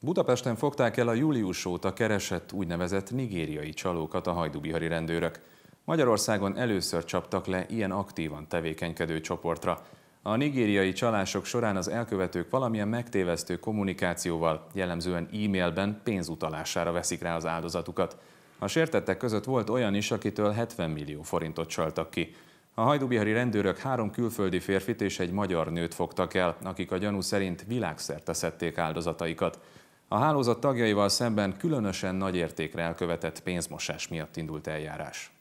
Budapesten fogták el a július óta keresett úgynevezett nigériai csalókat a hajdubihari rendőrök. Magyarországon először csaptak le ilyen aktívan tevékenykedő csoportra. A nigériai csalások során az elkövetők valamilyen megtévesztő kommunikációval, jellemzően e-mailben pénzutalására veszik rá az áldozatukat. A sértettek között volt olyan is, akitől 70 millió forintot csaltak ki. A hajdubihari rendőrök három külföldi férfit és egy magyar nőt fogtak el, akik a gyanú szerint világszerte szedték áldozataikat. A hálózat tagjaival szemben különösen nagy értékre elkövetett pénzmosás miatt indult eljárás.